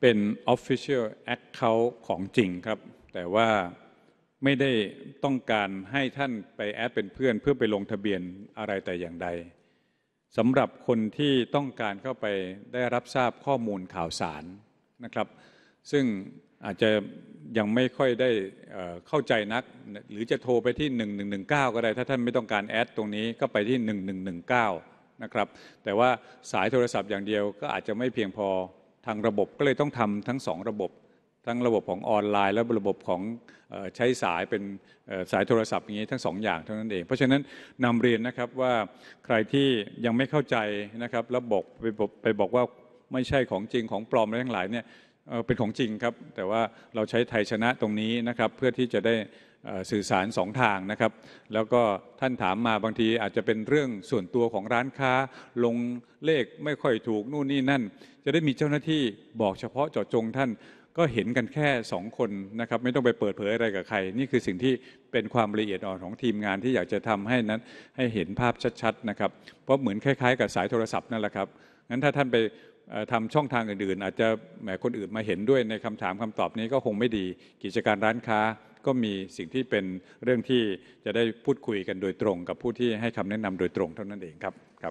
เป็น Official Account ของจริง ครับ แต่ว่าไม่ได้ต้องการให้ท่านไปแอดเป็นเพื่อน เพื่อไปลงทะเบียนอะไรแต่อย่างใดสำหรับคนที่ต้องการเข้าไปได้รับทราบข้อมูลข่าวสารนะครับซึ่งอาจจะยังไม่ค่อยได้เข้าใจนัก หรือจะโทรไปที่ 1119 ก็ได้ ถ้าท่านไม่ต้องการแอดตรงนี้ก็ไปที่ 1119นะครับแต่ว่าสายโทรศัพท์อย่างเดียวก็อาจจะไม่เพียงพอทางระบบก็เลยต้องทำทั้ง2ระบบทั้งระบบของออนไลน์ และระบบของใช้สายเป็นสายโทรศัพท์อย่างนี้ทั้ง 2ออย่างเท่านั้นเอง เพราะฉะนั้นนำเรียนนะครับว่าใครที่ยังไม่เข้าใจนะครับ ระบบไปไปบอกว่าไม่ใช่ของจริง ของปลอมอะไรทั้งหลายเนี่ยเป็นของจริงครับแต่ว่าเราใช้ไทยชนะตรงนี้นะครับเพื่อที่จะได้สื่อสารสองทางนะครับ แล้วก็ท่านถามมาบางทีอาจจะเป็นเรื่องส่วนตัวของร้านค้า ลงเลขไม่ค่อยถูกนู่นนี่นั่น จะได้มีเจ้าหน้าที่บอกเฉพาะเจาะจง ท่านก็เห็นกันแค่สองคนนะครับ ไม่ต้องไปเปิดเผยอะไรกับใครนี่คือสิ่งที่เป็นความละเอียดอ่อนของทีมงานที่อยากจะทำให้นั้นให้เห็นภาพชัดๆนะครับ เพราะเหมือนคล้ายๆกับสายโทรศัพท์นั่นแหละครับงั้นถ้าท่านไปทำช่องทางอื่นๆ อาจจะแหมคนอื่นมาเห็นด้วยในคำถามคำตอบนี้ก็คงไม่ดีกิจการร้านค้าก็มีสิ่งที่เป็นเรื่องที่จะได้พูดคุยกันโดยตรงกับผู้ที่ให้คำแนะนำโดยตรงเท่านั้นเองครับ